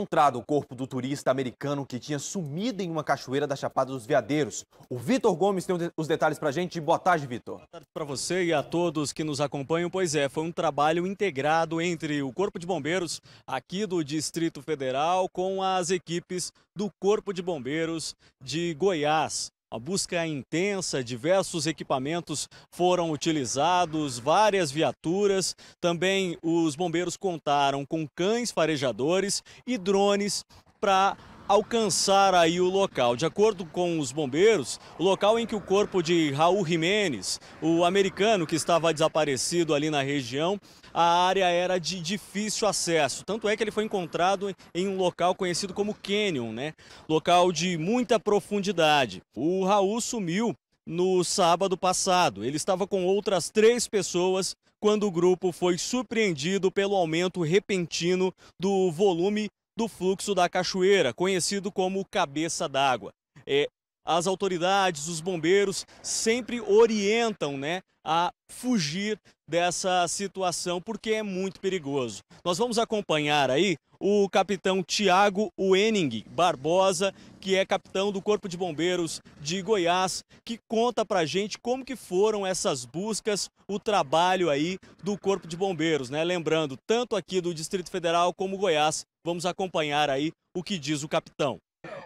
encontrado o corpo do turista americano que tinha sumido em uma cachoeira da Chapada dos Veadeiros. O Vitor Gomes tem os detalhes para a gente. Boa tarde, Vitor. Boa tarde para você e a todos que nos acompanham. Pois é, foi um trabalho integrado entre o Corpo de Bombeiros aqui do Distrito Federal com as equipes do Corpo de Bombeiros de Goiás. Uma busca é intensa, diversos equipamentos foram utilizados, várias viaturas. Também os bombeiros contaram com cães farejadores e drones para alcançar aí o local. De acordo com os bombeiros, o local em que o corpo de Raul Jimenez, o americano que estava desaparecido ali na região, a área era de difícil acesso. Tanto é que ele foi encontrado em um local conhecido como Canyon, né? Local de muita profundidade. O Raul sumiu no sábado passado. Ele estava com outras três pessoas quando o grupo foi surpreendido pelo aumento repentino do volume do fluxo da cachoeira, conhecido como cabeça d'água. É, as autoridades, os bombeiros sempre orientam, né, a fugir dessa situação porque é muito perigoso. Nós vamos acompanhar aí o capitão Tiago Wenning Barbosa, que é capitão do Corpo de Bombeiros de Goiás, que conta pra gente como que foram essas buscas, o trabalho aí do Corpo de Bombeiros, né? Lembrando, tanto aqui do Distrito Federal como Goiás, vamos acompanhar aí o que diz o capitão.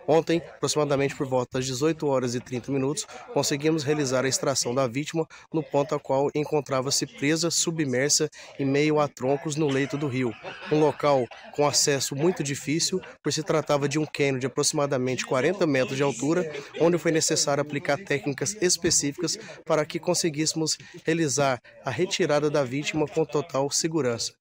Ontem, aproximadamente por volta das 18 horas e 30 minutos, conseguimos realizar a extração da vítima no ponto a qual encontrava-se presa, submersa em meio a troncos no leito do rio. Um local com acesso muito difícil, por se tratava de um cânion de aproximadamente 40 metros de altura, onde foi necessário aplicar técnicas específicas para que conseguíssemos realizar a retirada da vítima com total segurança.